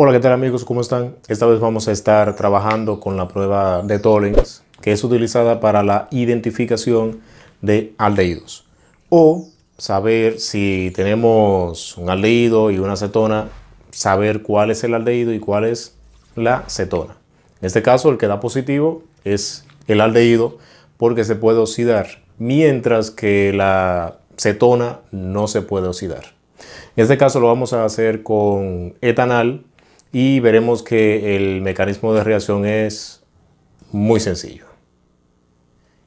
Hola, ¿qué tal amigos? ¿Cómo están? Esta vez vamos a estar trabajando con la prueba de Tollens, que es utilizada para la identificación de aldehídos. O saber si tenemos un aldehído y una acetona, saber cuál es el aldehído y cuál es la cetona. En este caso, el que da positivo es el aldehído porque se puede oxidar, mientras que la cetona no se puede oxidar. En este caso lo vamos a hacer con etanal y veremos que el mecanismo de reacción es muy sencillo.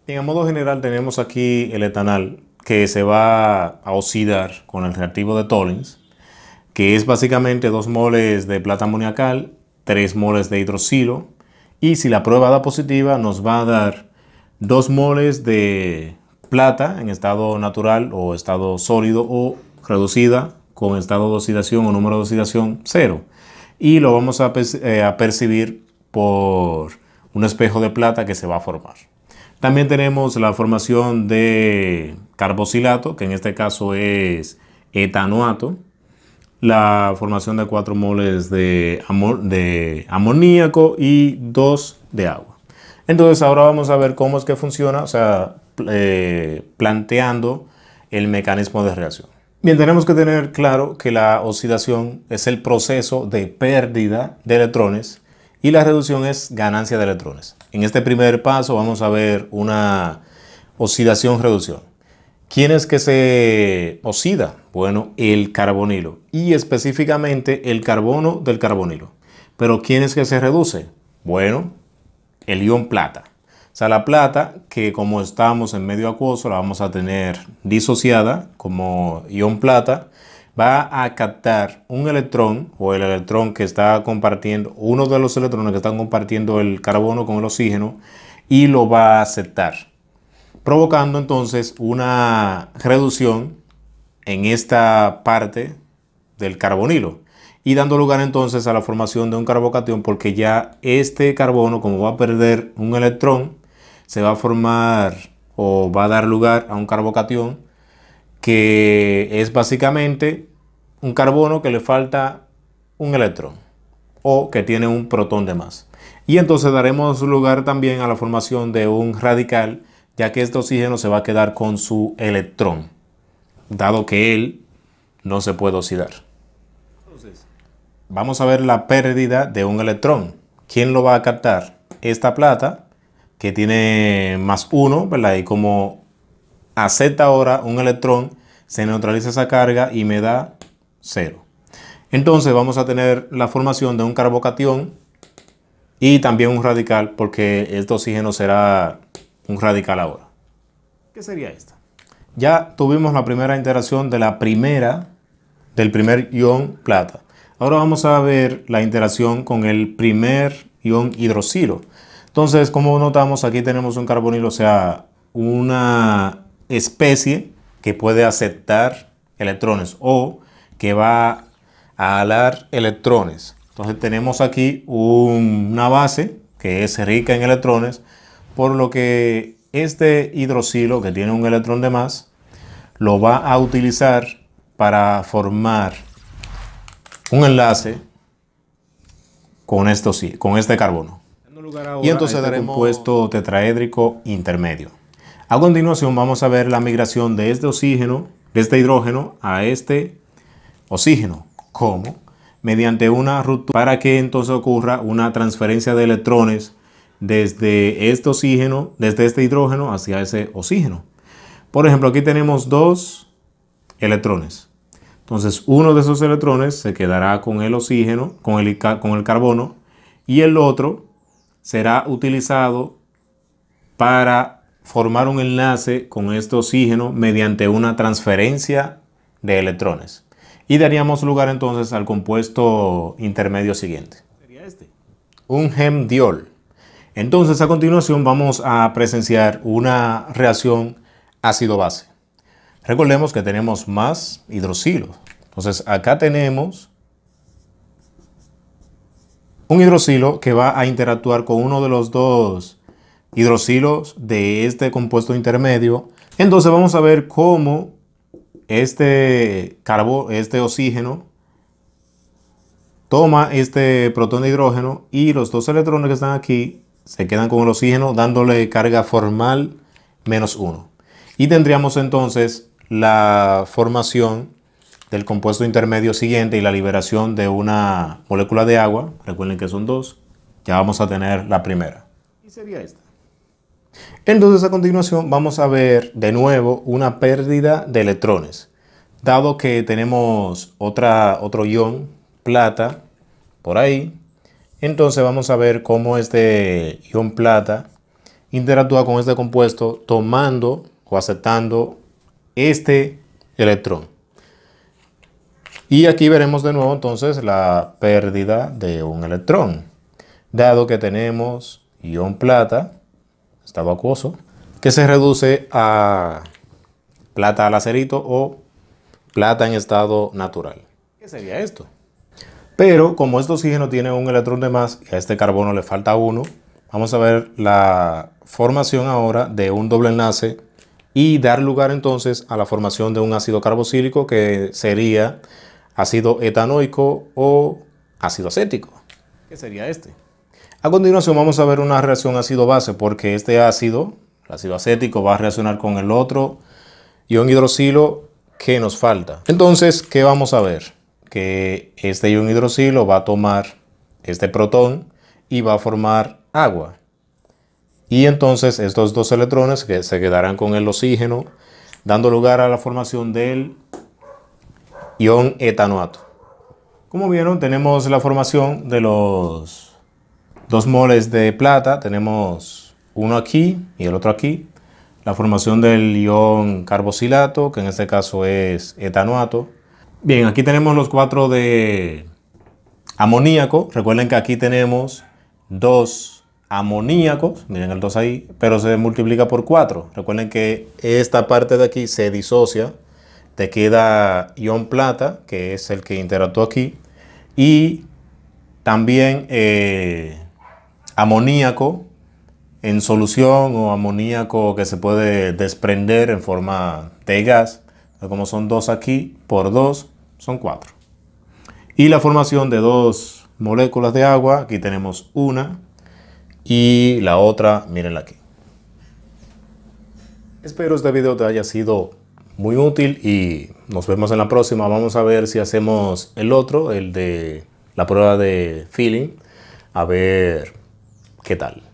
En modo general tenemos aquí el etanal que se va a oxidar con el reactivo de Tollins, que es básicamente 2 moles de plata amoniacal, 3 moles de hidroxilo y si la prueba da positiva nos va a dar 2 moles de plata en estado natural o estado sólido o reducida con estado de oxidación o número de oxidación cero y lo vamos eh, a, percibir por un espejo de plata que se va a formar. También tenemos la formación de carboxilato, que en este caso es etanoato, la formación de 4 moles de, amoníaco y 2 de agua. Entonces ahora vamos a ver cómo es que funciona, o sea, eh, planteando el mecanismo de reacción. Bien, tenemos que tener claro que la oxidación es el proceso de pérdida de electrones y la reducción es ganancia de electrones. En este primer paso vamos a ver una oxidación-reducción. ¿Quién es que se oxida? Bueno, el carbonilo y específicamente el carbono del carbonilo. Pero ¿quién es que se reduce? Bueno, el ion plata. O sea, la plata, que como estamos en medio acuoso, la vamos a tener disociada como ion plata, va a captar un electrón o el electrón que está compartiendo, uno de los electrones que están compartiendo el carbono con el oxígeno y lo va a aceptar, provocando entonces una reducción en esta parte del carbonilo y dando lugar entonces a la formación de un carbocatión porque ya este carbono como va a perder un electrón se va a formar o va a dar lugar a un carbocatión que es básicamente un carbono que le falta un electrón o que tiene un protón de más. Y entonces daremos lugar también a la formación de un radical, ya que este oxígeno se va a quedar con su electrón, dado que él no se puede oxidar. Entonces, vamos a ver la pérdida de un electrón. ¿Quién lo va a captar? Esta plata que tiene más 1, ¿verdad? Y como acepta ahora un electrón, se neutraliza esa carga y me da 0. Entonces vamos a tener la formación de un carbocatión y también un radical, porque este oxígeno será un radical ahora. ¿Qué sería esta? Ya tuvimos la primera interacción de la primera, del primer ion plata. Ahora vamos a ver la interacción con el primer ion hidroxilo. Entonces, como notamos, aquí tenemos un carbonilo, o sea, una especie que puede aceptar electrones o que va a alar electrones. Entonces tenemos aquí una base que es rica en electrones, por lo que este hidroxilo que tiene un electrón de más lo va a utilizar para formar un enlace con, con este carbono y entonces dará un puesto tetraédrico intermedio. A continuación vamos a ver la migración de este oxígeno, de este hidrógeno a este oxígeno. ¿Cómo? Mediante una ruptura para que entonces ocurra una transferencia de electrones desde este oxígeno, desde este hidrógeno hacia ese oxígeno. Por ejemplo, aquí tenemos dos electrones. Entonces, uno de esos electrones se quedará con el oxígeno, con el, con el carbono, y el otro será utilizado para formar un enlace con este oxígeno mediante una transferencia de electrones. Y daríamos lugar entonces al compuesto intermedio siguiente. Sería este. Un hemdiol. Entonces a continuación vamos a presenciar una reacción ácido-base. Recordemos que tenemos más hidroxilo. Entonces acá tenemos un hidroxilo que va a interactuar con uno de los dos hidroxilos de este compuesto intermedio. Entonces vamos a ver cómo este, carbono, este oxígeno toma este protón de hidrógeno y los dos electrones que están aquí se quedan con el oxígeno dándole carga formal menos uno. Y tendríamos entonces la formación del compuesto intermedio siguiente y la liberación de una molécula de agua, recuerden que son dos, ya vamos a tener la primera. Y sería esta. Entonces a continuación vamos a ver de nuevo una pérdida de electrones. Dado que tenemos otra, otro ion, plata, por ahí, entonces vamos a ver cómo este ion plata interactúa con este compuesto tomando o aceptando este electrón. Y aquí veremos de nuevo entonces la pérdida de un electrón, dado que tenemos ion plata, estado acuoso, que se reduce a plata al acerito o plata en estado natural. ¿Qué sería esto? Pero como este oxígeno tiene un electrón de más y a este carbono le falta uno, vamos a ver la formación ahora de un doble enlace y dar lugar entonces a la formación de un ácido carboxílico que sería ácido etanoico o ácido acético, que sería este. A continuación vamos a ver una reacción ácido-base porque este ácido, el ácido acético, va a reaccionar con el otro ion hidroxilo que nos falta. Entonces, ¿qué vamos a ver? Que este ion hidroxilo va a tomar este protón y va a formar agua. Y entonces estos dos electrones que se quedarán con el oxígeno, dando lugar a la formación del ion etanoato. Como vieron, tenemos la formación de los dos moles de plata. Tenemos uno aquí y el otro aquí. La formación del ion carboxilato, que en este caso es etanoato. Bien, aquí tenemos los cuatro de amoníaco. Recuerden que aquí tenemos dos amoníacos, miren el 2 ahí, pero se multiplica por cuatro. Recuerden que esta parte de aquí se disocia te queda ion plata, que es el que interactúa aquí, y también eh, amoníaco en solución o amoníaco que se puede desprender en forma de gas. Como son dos aquí, por dos, son cuatro. Y la formación de dos moléculas de agua, aquí tenemos una y la otra, mírenla aquí. Espero este video te haya sido muy útil y nos vemos en la próxima. Vamos a ver si hacemos el otro, el de la prueba de feeling, a ver qué tal.